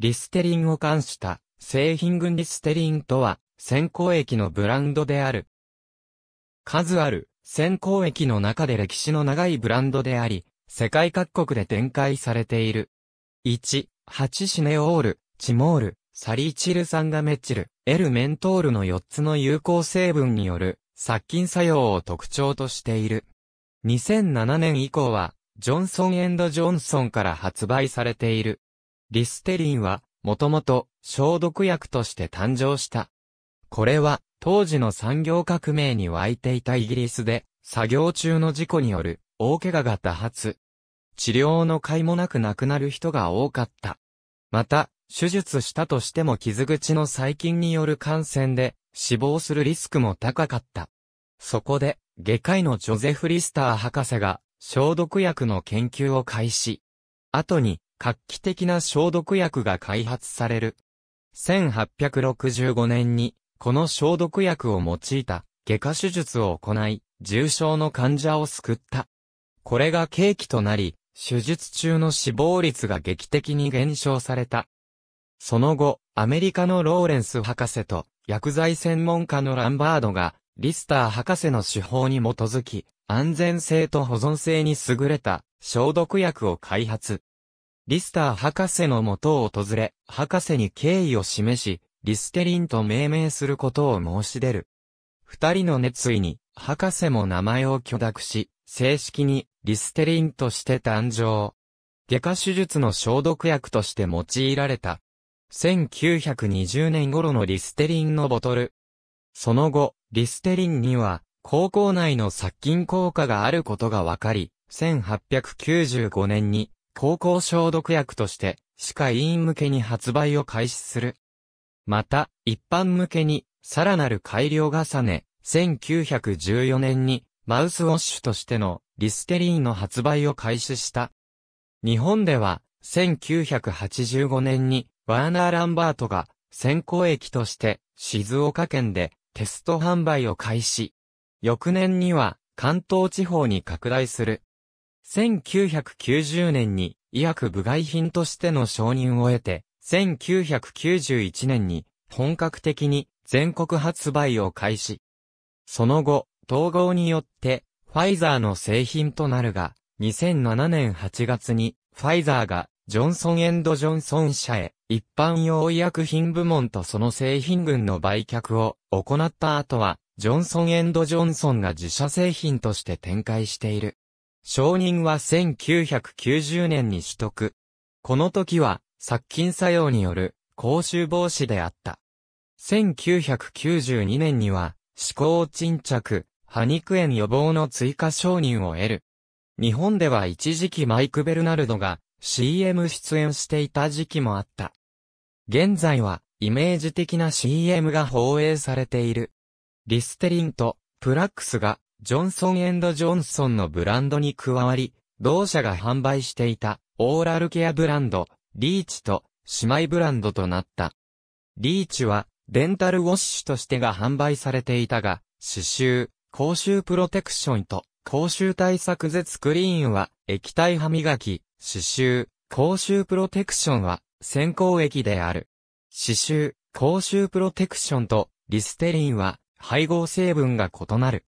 リステリンを冠した製品群リステリンとは、先行液のブランドである。数ある先行液の中で歴史の長いブランドであり、世界各国で展開されている。1、8シネオール、チモール、サリチル酸ガメチル、エルメントールの4つの有効成分による殺菌作用を特徴としている。2007年以降は、ジョンソンジョンソンから発売されている。リステリンは、もともと消毒薬として誕生した。これは、当時の産業革命に湧いていたイギリスで、作業中の事故による大怪我が多発。治療の甲斐もなく亡くなる人が多かった。また、手術したとしても傷口の細菌による感染で死亡するリスクも高かった。そこで、外科医のジョゼフ・リスター博士が消毒薬の研究を開始。後に、画期的な消毒薬が開発される。1865年に、この消毒薬を用いた外科手術を行い、重症の患者を救った。これが契機となり、手術中の死亡率が劇的に減少された。その後、アメリカのローレンス博士と薬剤専門家のランバードが、リスター博士の手法に基づき、安全性と保存性に優れた消毒薬を開発。リスター博士の元を訪れ、博士に敬意を示し、リステリンと命名することを申し出る。二人の熱意に、博士も名前を許諾し、正式にリステリンとして誕生。外科手術の消毒薬として用いられた。1920年頃のリステリンのボトル。その後、リステリンには、高校内の殺菌効果があることが分かり、1895年に高校消毒薬として、歯科医院向けに発売を開始する。また、一般向けに、さらなる改良重ね、1914年に、マウスウォッシュとしてのリステリーンの発売を開始した。日本では、1985年に、ワーナー・ランバートが、先行駅として、静岡県で、テスト販売を開始。翌年には、関東地方に拡大する。1990年に医薬部外品としての承認を得て、1991年に本格的に全国発売を開始。その後、統合によってファイザーの製品となるが、2007年8月にファイザーがジョンソンエンドジョンソン社へ一般用医薬品部門とその製品群の売却を行った後は、ジョンソンエンドジョンソンが自社製品として展開している。承認は1990年に取得。この時は、殺菌作用による、口臭防止であった。1992年には、思考沈着、歯肉炎予防の追加承認を得る。日本では一時期マイク・ベルナルドが CM 出演していた時期もあった。現在はイメージ的な CM が放映されている。リステリンとプラックスがジョンソンエンドジョンソンのブランドに加わり、同社が販売していたオーラルケアブランド、リーチと姉妹ブランドとなった。リーチはデンタルウォッシュとしてが販売されていたが、刺繍、口臭プロテクションと口臭対策絶クリーンは液体歯磨き、刺繍、口臭プロテクションは先行液である。刺繍、口臭プロテクションとリステリンは配合成分が異なる。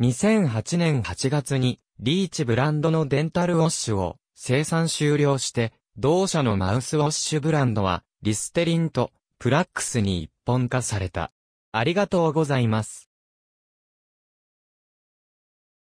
2008年8月に、リーチブランドのデンタルウォッシュを生産終了して、同社のマウスウォッシュブランドは、リステリンとプラックスに一本化された。ありがとうございます。